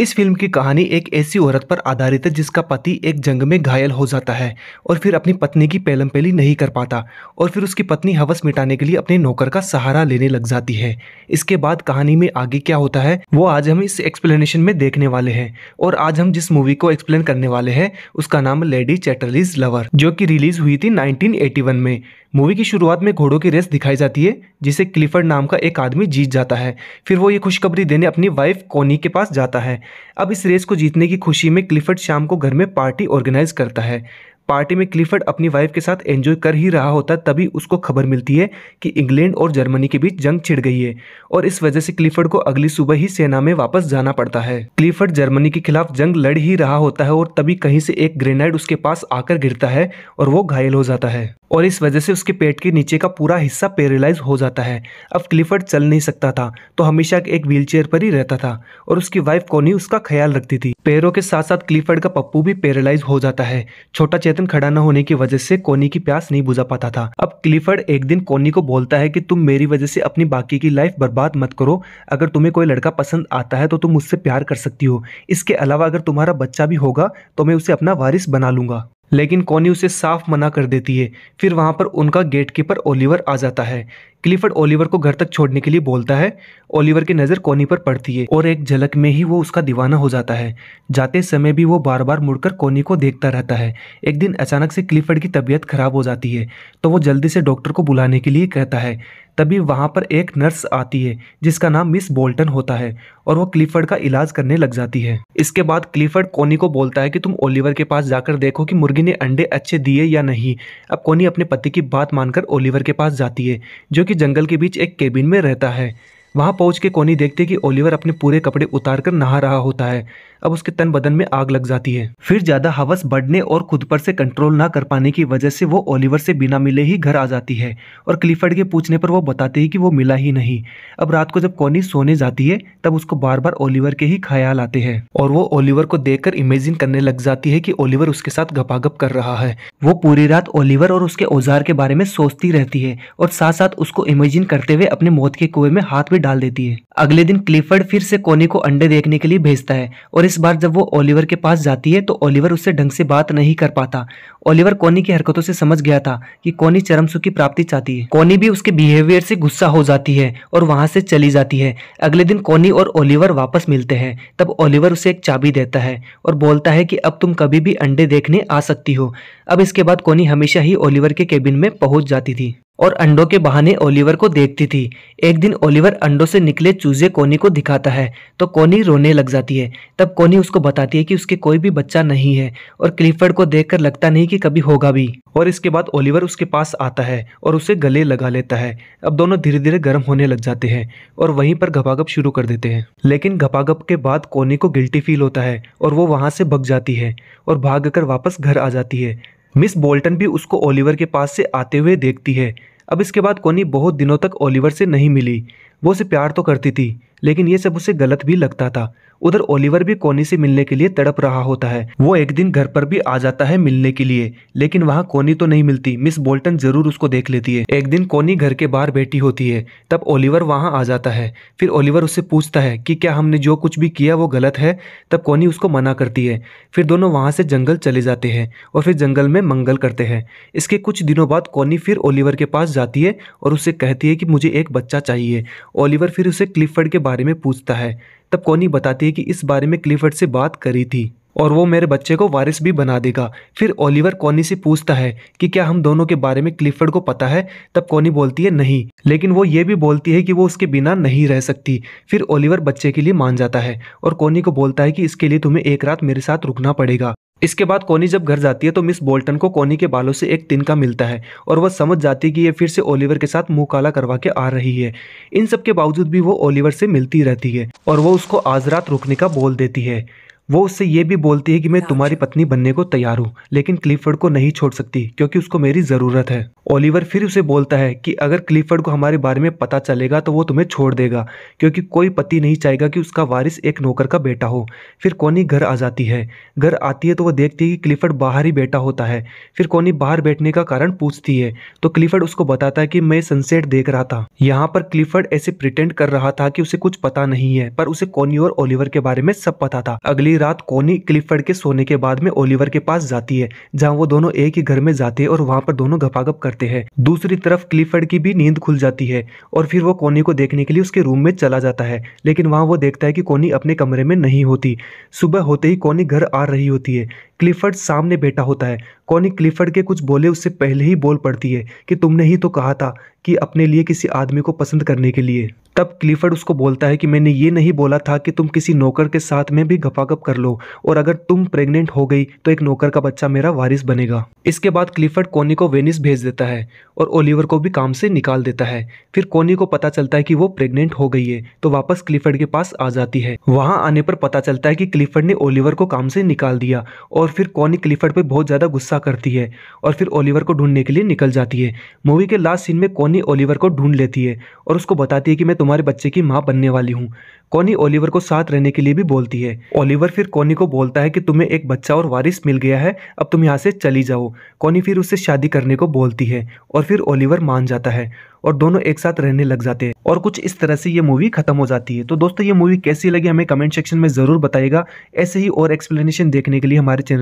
इस फिल्म की कहानी एक ऐसी औरत पर आधारित है जिसका पति एक जंग में घायल हो जाता है और फिर अपनी पत्नी की पेलम पेली नहीं कर पाता और फिर उसकी पत्नी हवस मिटाने के लिए अपने नौकर का सहारा लेने लग जाती है इसके बाद कहानी में आगे क्या होता है वो आज हम इस एक्सप्लेनेशन में देखने वाले हैं और आज हम जिस मूवी को एक्सप्लेन करने वाले हैं उसका नाम लेडी चैटरलीज लवर जो की रिलीज हुई थी नाइनटीन में मूवी की शुरुआत में घोड़ों की रेस दिखाई जाती है जिसे क्लिफर्ड नाम का एक आदमी जीत जाता है फिर वो ये खुशखबरी देने अपनी वाइफ कोनी के पास जाता है अब इस रेस को जीतने की खुशी में क्लिफर्ड शाम को घर में पार्टी ऑर्गेनाइज करता है पार्टी में क्लिफर्ड अपनी वाइफ के साथ एंजॉय कर ही रहा होता तभी उसको खबर मिलती है कि इंग्लैंड और जर्मनी के बीच जंग छिड़ गई है और इस वजह से क्लिफर्ड को अगली सुबह ही सेना में वापस जाना पड़ता है क्लिफर्ड जर्मनी के खिलाफ जंग लड़ ही रहा होता है और तभी कहीं से एक ग्रेनेड उसके पास आकर गिरता है और वो घायल हो जाता है और इस वजह से उसके पेट के नीचे का पूरा हिस्सा पैरालाइज हो जाता है अब क्लिफर्ड चल नहीं सकता था तो हमेशा एक व्हीलचेयर पर ही रहता था और उसकी वाइफ कोनी उसका ख्याल रखती थी पैरों के साथ साथ क्लिफर्ड का पप्पू भी पैरालाइज हो जाता है छोटा चेतन खड़ा न होने की वजह से कोनी की प्यास नहीं बुझा पाता था अब क्लिफर्ड एक दिन कोनी को बोलता है कि तुम मेरी वजह से अपनी बाकी की लाइफ बर्बाद मत करो अगर तुम्हें कोई लड़का पसंद आता है तो तुम मुझसे प्यार कर सकती हो इसके अलावा अगर तुम्हारा बच्चा भी होगा तो मैं उसे अपना वारिस बना लूंगा लेकिन कोनी उसे साफ मना कर देती है फिर वहाँ पर उनका गेट कीपर ओलिवर आ जाता है क्लिफर्ड ओलिवर को घर तक छोड़ने के लिए बोलता है ओलिवर की नज़र कोनी पर पड़ती है और एक झलक में ही वो उसका दीवाना हो जाता है जाते समय भी वो बार बार मुड़कर कोनी को देखता रहता है एक दिन अचानक से क्लिफर्ड की तबीयत खराब हो जाती है तो वो जल्दी से डॉक्टर को बुलाने के लिए कहता है तभी वहाँ पर एक नर्स आती है जिसका नाम मिस बोल्टन होता है और वो क्लिफर्ड का इलाज करने लग जाती है इसके बाद क्लिफर्ड कोनी को बोलता है कि तुम ओलिवर के पास जाकर देखो कि मुर्गी ओवी ने अंडे अच्छे दिए या नहीं अब कोनी अपने पति की बात मानकर ओलिवर के पास जाती है जो कि जंगल के बीच एक केबिन में रहता है वहाँ पहुँच के कोनी देखते कि ओलिवर अपने पूरे कपड़े उतार कर नहा रहा होता है अब उसके तन बदन में आग लग जाती है फिर ज़्यादा हवस बढ़ने और खुद पर से कंट्रोल ना कर पाने की वजह से वो ओलिवर से बिना मिले ही घर आ जाती है और क्लिफर्ड के पूछने पर वो बताते हैं कि वो मिला ही नहीं अब रात को जब कोनी सोने जाती है तब उसको बार बार ओलिवर के ही ख्याल आते हैं और वो ओलिवर को कर इमेजिन करने लग जाती है कि ओलिवर उसके साथ गपागप कर रहा है वो पूरी रात ओलिवर और उसके औजार के बारे में सोचती रहती है और साथ साथ उसको इमेजिन करते हुए अपने मौत के कुएं में हाथ में डाल देती है अगले दिन क्लिफर्ड फिर से कोनी को अंडे देखने के लिए भेजता है और इस बार जब वो ओलिवर के पास जाती है तो ओलिवर उससे ढंग से बात नहीं कर पाता ओलिवर कोनी की हरकतों से समझ गया था कि कोनी चरम सुख की प्राप्ति चाहती है कोनी भी उसके बिहेवियर से गुस्सा हो जाती है और वहां से चली जाती है अगले दिन कोनी और ओलिवर वापस मिलते हैं तब ओलिवर उसे एक चाबी देता है और बोलता है कि अब तुम कभी भी अंडे देखने आ सकती हो अब इसके बाद कोनी हमेशा ही ओलिवर के केबिन में पहुंच जाती थी और अंडों के बहाने ओलिवर को देखती थी एक दिन ओलिवर अंडों से निकले चूज़े कोनी को दिखाता है तो कोनी रोने लग जाती है तब कोनी उसको बताती है कि उसके कोई भी बच्चा नहीं है और क्लिफर्ड को देखकर लगता नहीं कि कभी होगा भी और इसके बाद ओलिवर उसके पास आता है और उसे गले लगा लेता है अब दोनों धीरे धीरे गर्म होने लग जाते हैं और वहीं पर घपागप शुरू कर देते हैं लेकिन घपागप के बाद कोनी को गिल्टी फील होता है और वो वहाँ से भग जाती है और भाग वापस घर आ जाती है मिस बोल्टन भी उसको ओलिवर के पास से आते हुए देखती है अब इसके बाद कोनी बहुत दिनों तक ओलिवर से नहीं मिली वो उसे प्यार तो करती थी लेकिन ये सब उसे गलत भी लगता था उधर ओलिवर भी कोनी से मिलने के लिए तड़प रहा होता है वो एक दिन घर पर भी आ जाता है मिलने के लिए लेकिन वहाँ कोनी तो नहीं मिलती मिस बोल्टन जरूर उसको देख लेती है एक दिन कोनी घर के बाहर बैठी होती है तब ओलिवर वहाँ आ जाता है फिर ओलिवर उससे पूछता है कि क्या हमने जो कुछ भी किया वो गलत है तब कोनी उसको मना करती है फिर दोनों वहाँ से जंगल चले जाते हैं और फिर जंगल में मंगल करते हैं इसके कुछ दिनों बाद कोनी फिर ओलिवर के पास जाती है और उससे कहती है कि मुझे एक बच्चा चाहिए ओलिवर फिर उसे क्लिफर्ड के बारे में पूछता है तब कोनी बताती है कि इस बारे में क्लिफर्ड से बात करी थी और वो मेरे बच्चे को वारिस भी बना देगा फिर ओलिवर कोनी से पूछता है कि क्या हम दोनों के बारे में क्लिफर्ड को पता है तब कोनी बोलती है नहीं लेकिन वो ये भी बोलती है कि वो उसके बिना नहीं रह सकती फिर ओलिवर बच्चे के लिए मान जाता है और कोनी को बोलता है कि इसके लिए तुम्हें एक रात मेरे साथ रुकना पड़ेगा इसके बाद कोनी जब घर जाती है तो मिस बोल्टन को कोनी के बालों से एक तिनका मिलता है और वह समझ जाती है कि ये फिर से ओलिवर के साथ मुंह काला करवा के आ रही है इन सब के बावजूद भी वो ओलिवर से मिलती रहती है और वो उसको आज रात रुकने का बोल देती है वो उससे ये भी बोलती है कि मैं तुम्हारी पत्नी बनने को तैयार हूँ लेकिन क्लिफर्ड को नहीं छोड़ सकती क्योंकि उसको मेरी ज़रूरत है ओलिवर फिर उसे बोलता है कि अगर क्लिफर्ड को हमारे बारे में पता चलेगा तो वो तुम्हें छोड़ देगा क्योंकि कोई पति नहीं चाहेगा कि उसका वारिस एक नौकर का बेटा हो फिर कोनी घर आ जाती है घर आती है तो वो देखती है कि क्लिफर्ड बाहर ही बैठा होता है फिर कोनी बाहर बैठने का कारण पूछती है तो क्लिफर्ड उसको बताता है कि मैं सनसेट देख रहा था यहाँ पर क्लिफर्ड ऐसे प्रिटेंड कर रहा था कि उसे कुछ पता नहीं है पर उसे कोनी और ओलिवर के बारे में सब पता था अगली रात कोनी क्लिफर्ड के सोने के बाद में ओलिवर के पास जाती है जहां वो दोनों एक ही घर में जाते हैं और वहां पर दोनों घपाघप करते हैं दूसरी तरफ क्लिफर्ड की भी नींद खुल जाती है और फिर वो कोनी को देखने के लिए उसके रूम में चला जाता है लेकिन वहां वो देखता है कि कोनी अपने कमरे में नहीं होती सुबह होते ही कोनी घर आ रही होती है क्लिफर्ड सामने बैठा होता है कॉनी क्लिफर्ड के कुछ बोले उससे पहले ही बोल पड़ती है कि तुमने ही तो कहा था कि अपने लिए किसी आदमी को पसंद करने के लिए तब क्लिफर्ड उसको बोलता है कि मैंने ये नहीं बोला था कि तुम किसी नौकर के साथ में भी गपागप कर लो और अगर तुम प्रेग्नेंट हो गई तो एक नौकर का बच्चा मेरा वारिस बनेगा इसके बाद क्लिफर्ड कोनी को वेनिस भेज देता है और ओलिवर को भी काम से निकाल देता है फिर कोनी को पता चलता है कि वो प्रेग्नेंट हो गई है तो वापस क्लिफर्ड के पास आ जाती है वहाँ आने पर पता चलता है कि क्लिफर्ड ने ओलिवर को काम से निकाल दिया और फिर कॉनी क्लिफर्ड पर बहुत ज़्यादा गुस्सा करती है और फिर ओलिवर को ढूंढने के लिए निकल जाती है मूवी के लास्ट सीन में कॉनी ओलिवर को ढूंढ लेती है और उसको बताती है कि मैं तुम्हारे बच्चे की माँ बनने वाली हूँ कॉनी ओलिवर को साथ रहने के लिए भी बोलती है ओलिवर फिर कॉनी को बोलता है कि तुम्हें एक बच्चा और वारिस मिल गया है अब तुम यहाँ से चली जाओ कॉनी फिर उससे शादी करने को बोलती है और फिर ओलिवर मान जाता है और दोनों एक साथ रहने लग जाते हैं और कुछ इस तरह से ये मूवी खत्म हो जाती है तो दोस्तों ये मूवी कैसी लगी हमें कमेंट सेक्शन में ज़रूर बताएगा ऐसे ही और एक्सप्लेनेशन देखने के लिए हमारे चैनल